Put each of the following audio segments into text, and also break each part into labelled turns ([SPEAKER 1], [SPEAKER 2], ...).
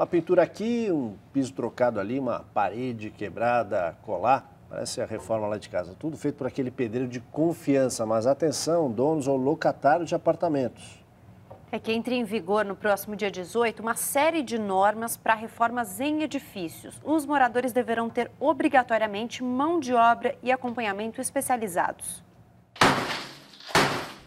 [SPEAKER 1] uma pintura aqui, um piso trocado ali, uma parede quebrada, colar. Parece a reforma lá de casa. Tudo feito por aquele pedreiro de confiança. Mas atenção, donos ou locatários de apartamentos. É que entre em vigor no próximo dia 18 uma série de normas para reformas em edifícios. Os moradores deverão ter obrigatoriamente mão de obra e acompanhamento especializados.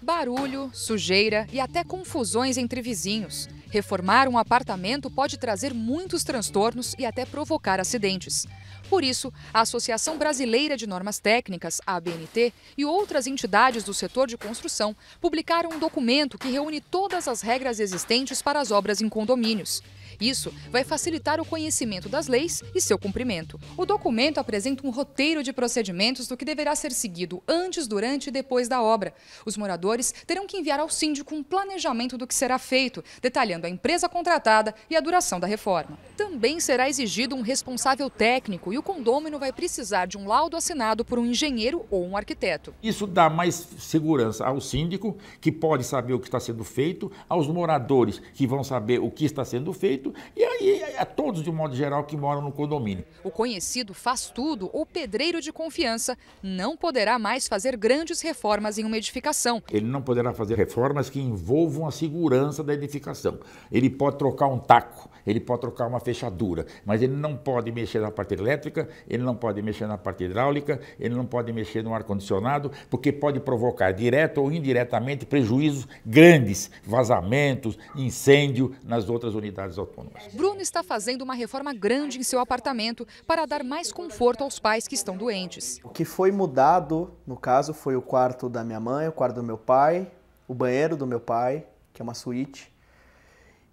[SPEAKER 2] Barulho, sujeira e até confusões entre vizinhos. Reformar um apartamento pode trazer muitos transtornos e até provocar acidentes. Por isso, a Associação Brasileira de Normas Técnicas, ABNT, e outras entidades do setor de construção publicaram um documento que reúne todas as regras existentes para as obras em condomínios. Isso vai facilitar o conhecimento das leis e seu cumprimento. O documento apresenta um roteiro de procedimentos do que deverá ser seguido antes, durante e depois da obra. Os moradores terão que enviar ao síndico um planejamento do que será feito, detalhando a empresa contratada e a duração da reforma. Também será exigido um responsável técnico e o condômino vai precisar de um laudo assinado por um engenheiro ou um arquiteto.
[SPEAKER 3] Isso dá mais segurança ao síndico, que pode saber o que está sendo feito, aos moradores, que vão saber o que está sendo feito e aí a é, é todos, de modo geral, que moram no condomínio.
[SPEAKER 2] O conhecido faz tudo O pedreiro de confiança não poderá mais fazer grandes reformas em uma edificação.
[SPEAKER 3] Ele não poderá fazer reformas que envolvam a segurança da edificação. Ele pode trocar um taco, ele pode trocar uma fechadura, mas ele não pode mexer na parte elétrica, ele não pode mexer na parte hidráulica, ele não pode mexer no ar-condicionado, porque pode provocar direto ou indiretamente prejuízos grandes, vazamentos, incêndio nas outras unidades hotéis conosco.
[SPEAKER 2] Bruno está fazendo uma reforma grande em seu apartamento para dar mais conforto aos pais que estão doentes. O
[SPEAKER 1] que foi mudado, no caso, foi o quarto da minha mãe, o quarto do meu pai, o banheiro do meu pai, que é uma suíte,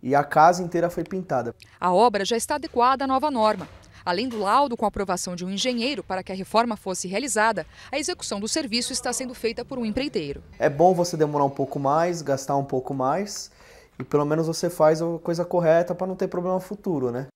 [SPEAKER 1] e a casa inteira foi
[SPEAKER 2] pintada. A obra já está adequada à nova norma. Além do laudo com aprovação de um engenheiro para que a reforma fosse realizada, a execução do serviço está sendo feita por um empreiteiro.
[SPEAKER 1] É bom você demorar um pouco mais, gastar um pouco mais, e pelo menos você faz a coisa correta para não ter problema futuro, né?